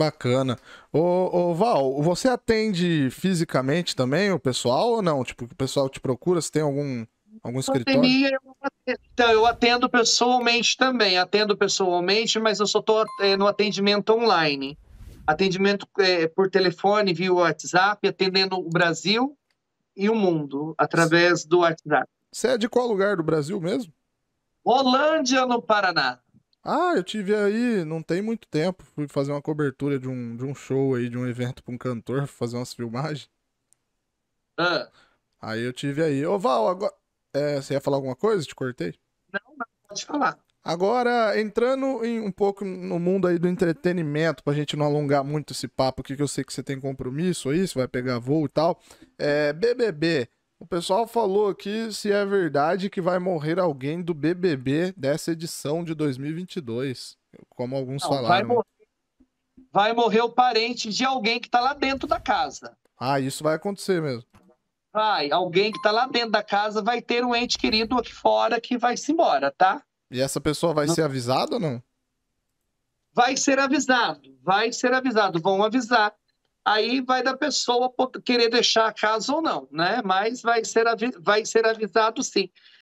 Bacana. Ô, ô, Val, você atende fisicamente também o pessoal ou não? Tipo, o pessoal te procura, se tem algum, algum escritório? Pandemia, eu atendo, então, eu atendo pessoalmente também. Atendo pessoalmente, mas eu só tô é, no atendimento online. Atendimento é, por telefone, via WhatsApp, atendendo o Brasil e o mundo através do WhatsApp. Você é de qual lugar do Brasil mesmo? Holândia, no Paraná. Ah, eu tive aí, não tem muito tempo, fui fazer uma cobertura de um, de um show aí, de um evento pra um cantor, fazer umas filmagens. Ah. Aí eu tive aí. Ô Val, agora. É, você ia falar alguma coisa? Te cortei? Não, pode falar. Agora, entrando em um pouco no mundo aí do entretenimento, pra gente não alongar muito esse papo aqui, que eu sei que você tem compromisso aí, você vai pegar voo e tal. É, BBB. O pessoal falou aqui se é verdade que vai morrer alguém do BBB dessa edição de 2022, como alguns Não, falaram. Vai morrer, vai morrer, o parente de alguém que está lá dentro da casa. Ah, isso vai acontecer mesmo. Vai, alguém que está lá dentro da casa vai ter um ente querido aqui fora que vai se embora, tá? E essa pessoa vai não. ser avisada ou não? Vai ser avisado, vai ser avisado, vão avisar. Aí vai da pessoa querer deixar a casa ou não, né? Mas vai ser, vai ser avisado sim.